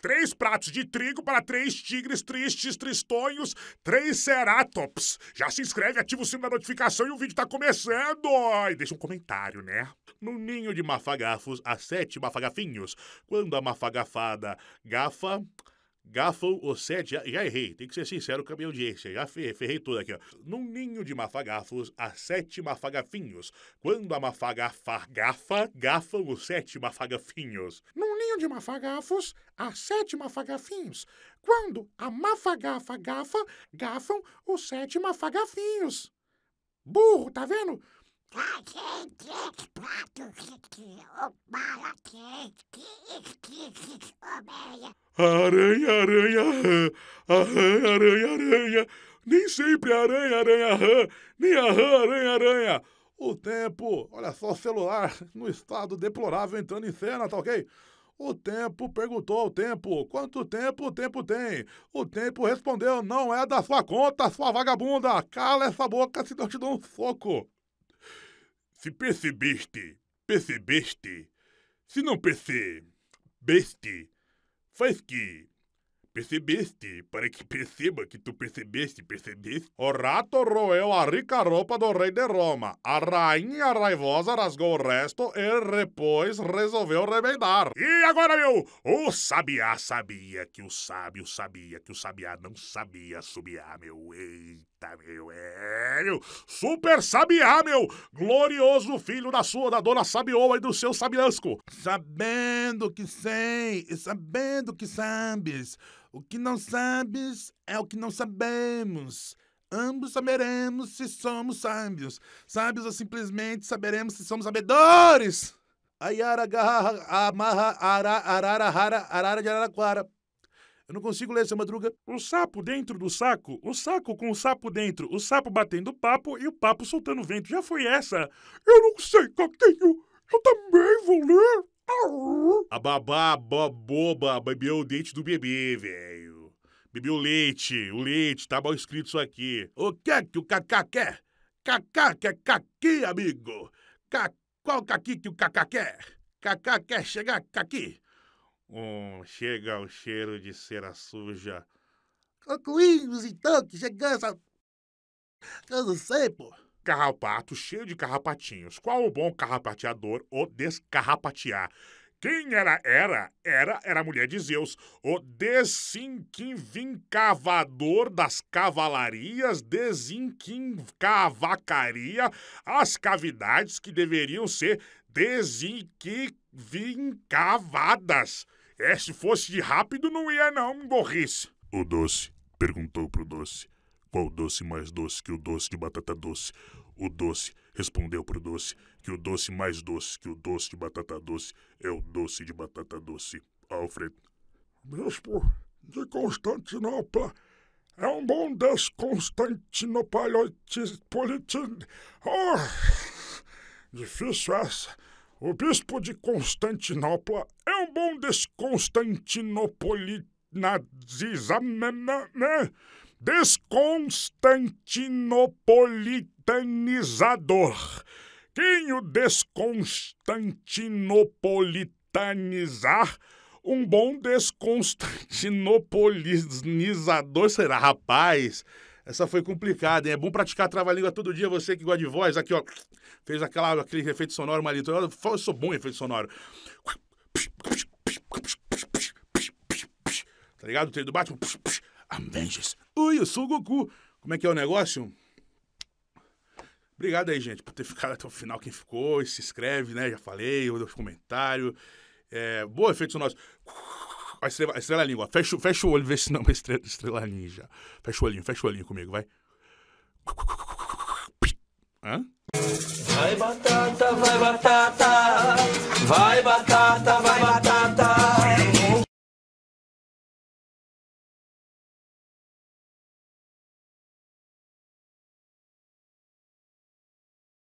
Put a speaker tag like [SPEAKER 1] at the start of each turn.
[SPEAKER 1] Três pratos de trigo para três tigres tristes, tristonhos, três ceratops. Já se inscreve, ativa o sino da notificação e o vídeo tá começando. E deixa um comentário, né? No ninho de mafagafos, há sete mafagafinhos. Quando a mafagafada gafa, Gafam o sete, já, errei, tem que ser sincero com a minha audiência, já ferrei, ferrei tudo aqui, ó. Num ninho de mafagafos, há sete mafagafinhos. Quando a mafagafa gafa, gafam os sete mafagafinhos. Num ninho de mafagafos, há sete mafagafinhos. Quando a mafagafa gafa, gafam os sete mafagafinhos. Burro, tá vendo? Aranha, aranha, rã, aranha, aranha, aranha, nem sempre é aranha, aranha, rã, nem a rã, aranha, aranha. O tempo, olha só, celular no estado deplorável entrando em cena, tá ok? O tempo perguntou ao tempo quanto tempo o tempo tem. O tempo respondeu: não é da sua conta, sua vagabunda. Cala essa boca, senão eu te dou um soco. Se percebeste, percebeste. Se não percebeste, faz que percebeste, para que perceba que tu percebeste, percebeste. O rato roeu a rica roupa do rei de Roma. A rainha raivosa rasgou o resto e depois resolveu remendar. E agora, meu? O sabiá sabia que o sábio sabia que o sabiá não sabia subiar, meu. Eita, meu. É velho. Super Sabiá, meu glorioso filho da sua, da dona Sabioa e do seu Sabiasco. Sabendo que sei e sabendo que sabes, o que não sabes é o que não sabemos. Ambos saberemos se somos sábios. Sábios ou é simplesmente saberemos se somos sabedores. Ayara garra, amarra, ara, arara, arara de Araraquara. Eu não consigo ler essa madruga. O sapo dentro do saco, o saco com o sapo dentro, o sapo batendo papo e o papo soltando vento. Já foi essa? Eu não sei, coquinho. Eu também vou ler. A babá, boba, bebeu o dente do bebê, velho. Bebeu o leite, o leite, tá mal escrito isso aqui. O que é que o cacá quer? Cacá quer caqui, amigo. Ca... Qual caqui que o cacá quer? Cacá quer chegar caqui. Um chega o cheiro de cera suja. Concluímos então que chegamos a. Eu não sei, pô. Carrapato cheio de carrapatinhos. Qual o bom carrapateador ou descarrapatear? Quem era era? Era era a mulher de Zeus, o desinquivincavador das cavalarias, desinquincavacaria as cavidades que deveriam ser desinquincavadas é, se fosse de rápido não ia não, gorrice. O doce perguntou pro doce. Qual doce mais doce que o doce de batata doce? O doce respondeu pro doce que o doce mais doce que o doce de batata doce é o doce de batata doce. Alfred. Bispo de Constantinopla é um bom desconstantinopolitano. Oh, difícil essa. O bispo de Constantinopla é um bom desconstantinopolitanizamento, né? Desconstantinopolitanizador. Quem o desconstantinopolitanizar, um bom desconstantinopolitanizador será, rapaz. Essa foi complicada, hein? É bom praticar trava-língua todo dia, você que gosta de voz. Aqui, ó, fez aquela, aquele efeito sonoro malito. Eu sou bom em efeito sonoro. Tá ligado? O treino do Batman. Avenges. Ui, eu sou o Goku. Como é que é o negócio? Obrigado aí, gente, por ter ficado até o final. Quem ficou, se inscreve, né? Já falei, eu dou comentário. É, boa, efeito sonoro. A estrela, a estrela língua. Fecha, fecha o olho, vê se não é uma estrela, estrela ninja. Fecha o olhinho, fecha o olhinho comigo, vai. Hã? Vai batata, vai batata. Vai batata, vai batata.